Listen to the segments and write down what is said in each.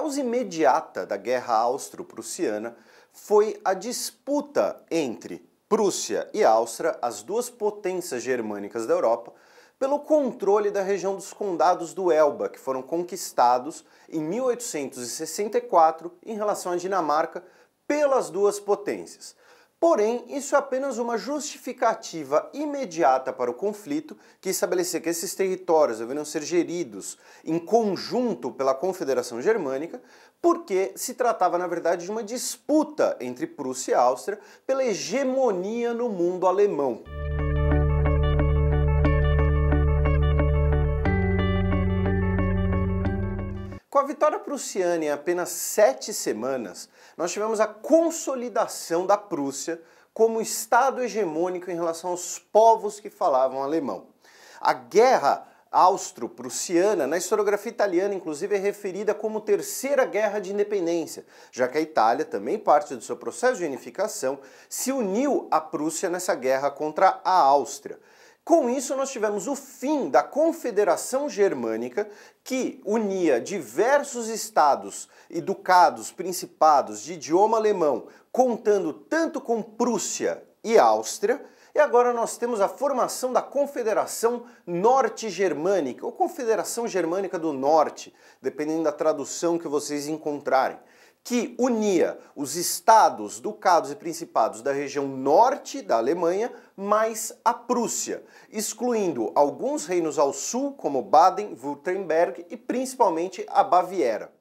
causa imediata da guerra austro-prussiana foi a disputa entre Prússia e Áustria, as duas potências germânicas da Europa, pelo controle da região dos condados do Elba, que foram conquistados em 1864 em relação à Dinamarca pelas duas potências. Porém, isso é apenas uma justificativa imediata para o conflito que estabelecia que esses territórios deveriam ser geridos em conjunto pela Confederação Germânica, porque se tratava, na verdade, de uma disputa entre Prússia e Áustria pela hegemonia no mundo alemão. Com a vitória prussiana em apenas sete semanas, nós tivemos a consolidação da Prússia como Estado hegemônico em relação aos povos que falavam alemão. A guerra austro-prussiana, na historiografia italiana, inclusive, é referida como Terceira Guerra de Independência, já que a Itália, também parte do seu processo de unificação, se uniu à Prússia nessa guerra contra a Áustria. Com isso, nós tivemos o fim da Confederação Germânica, que unia diversos estados, educados, principados de idioma alemão, contando tanto com Prússia e Áustria, e agora nós temos a formação da Confederação Norte-Germânica, ou Confederação Germânica do Norte, dependendo da tradução que vocês encontrarem que unia os estados, ducados e principados da região norte da Alemanha mais a Prússia, excluindo alguns reinos ao sul, como Baden, Württemberg e principalmente a Baviera.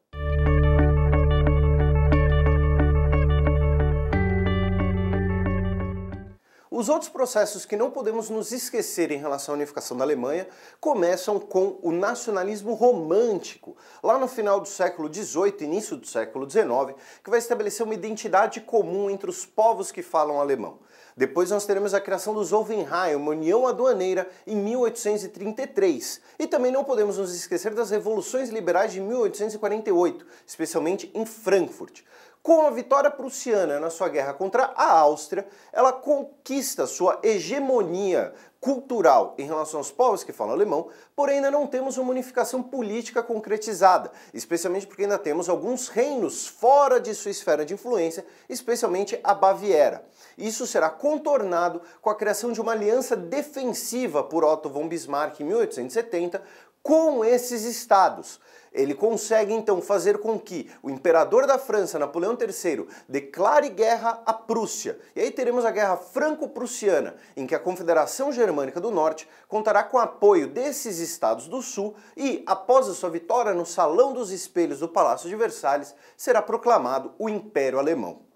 Os outros processos que não podemos nos esquecer em relação à unificação da Alemanha começam com o nacionalismo romântico, lá no final do século XVIII, início do século XIX, que vai estabelecer uma identidade comum entre os povos que falam alemão. Depois nós teremos a criação do Zovenheim, uma união aduaneira, em 1833. E também não podemos nos esquecer das revoluções liberais de 1848, especialmente em Frankfurt. Com a vitória prussiana na sua guerra contra a Áustria, ela conquista sua hegemonia cultural em relação aos povos que falam alemão, porém ainda não temos uma unificação política concretizada, especialmente porque ainda temos alguns reinos fora de sua esfera de influência, especialmente a Baviera. Isso será contornado com a criação de uma aliança defensiva por Otto von Bismarck em 1870 com esses estados. Ele consegue então fazer com que o imperador da França, Napoleão III, declare guerra à Prússia. E aí teremos a Guerra Franco-Prussiana, em que a Confederação Germânica do Norte contará com o apoio desses estados do Sul e, após a sua vitória no Salão dos Espelhos do Palácio de Versalhes, será proclamado o Império Alemão.